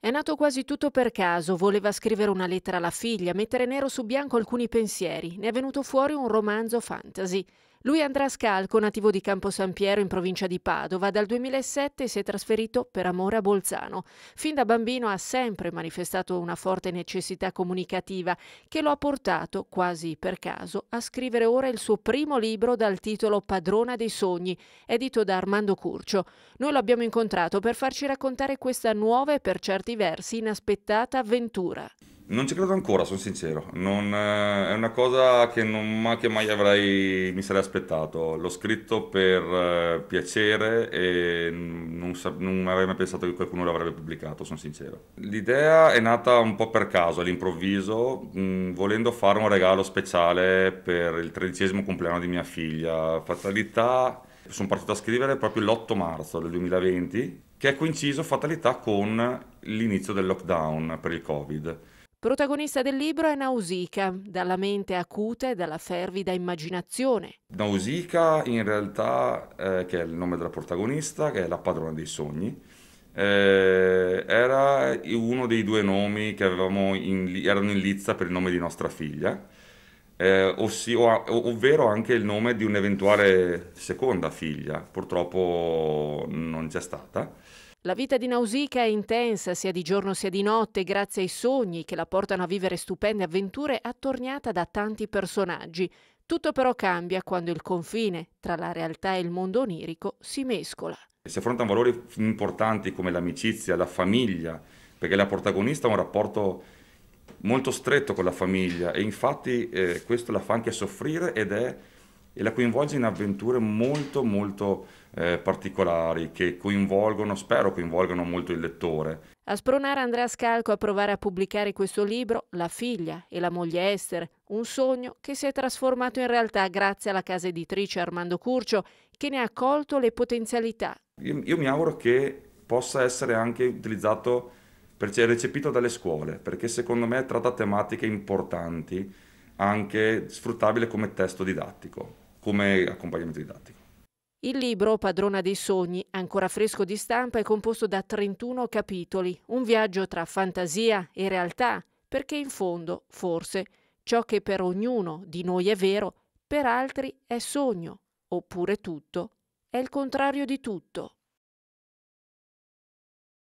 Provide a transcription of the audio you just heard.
È nato quasi tutto per caso, voleva scrivere una lettera alla figlia, mettere nero su bianco alcuni pensieri, ne è venuto fuori un romanzo fantasy. Lui è Andrea Scalco, nativo di Campo San Piero in provincia di Padova. Dal 2007 si è trasferito per amore a Bolzano. Fin da bambino ha sempre manifestato una forte necessità comunicativa che lo ha portato, quasi per caso, a scrivere ora il suo primo libro dal titolo Padrona dei sogni, edito da Armando Curcio. Noi lo abbiamo incontrato per farci raccontare questa nuova e per certi versi inaspettata avventura. Non ci credo ancora, sono sincero. Non, eh, è una cosa che non ma che mai avrei, mi sarei aspettato. L'ho scritto per eh, piacere e non, sa- non avrei mai pensato che qualcuno l'avrebbe pubblicato, sono sincero. L'idea è nata un po' per caso, all'improvviso, mh, mm, volendo fare un regalo speciale per il tredicesimo compleanno di mia figlia. Fatalità, sono partito a scrivere proprio l'8 marzo del 2020, che è coinciso, fatalità, con l'inizio del lockdown per il Covid Protagonista del libro è Nausicaa, dalla mente acuta e dalla fervida immaginazione. Nausicaa in realtà, eh, che è il nome della protagonista, che è la padrona dei sogni, eh, era uno dei due nomi che avevamo in, erano in lizza per il nome di nostra figlia, eh, ossi, o, ovvero anche il nome di un'eventuale seconda figlia, purtroppo non c'è stata. La vita di Nausicaa è intensa, sia di giorno sia di notte, grazie ai sogni che la portano a vivere stupende avventure attorniata da tanti personaggi. Tutto però cambia quando il confine tra la realtà e il mondo onirico si mescola. Si affrontano valori importanti come l'amicizia, la famiglia, perché la protagonista ha un rapporto molto stretto con la famiglia e infatti eh, questo la fa anche soffrire ed è e la coinvolge in avventure molto molto eh, particolari che coinvolgono, spero coinvolgano molto il lettore. A spronare Andrea Scalco a provare a pubblicare questo libro, la figlia e la moglie Esther, un sogno che si è trasformato in realtà grazie alla casa editrice Armando Curcio che ne ha accolto le potenzialità. Io, io mi auguro che possa essere anche utilizzato, per, cioè, recepito dalle scuole, perché secondo me tratta tematiche importanti anche sfruttabile come testo didattico come accompagnamento didattico. Il libro, Padrona dei sogni, ancora fresco di stampa, è composto da 31 capitoli, un viaggio tra fantasia e realtà, perché in fondo, forse, ciò che per ognuno di noi è vero, per altri è sogno, oppure tutto, è il contrario di tutto.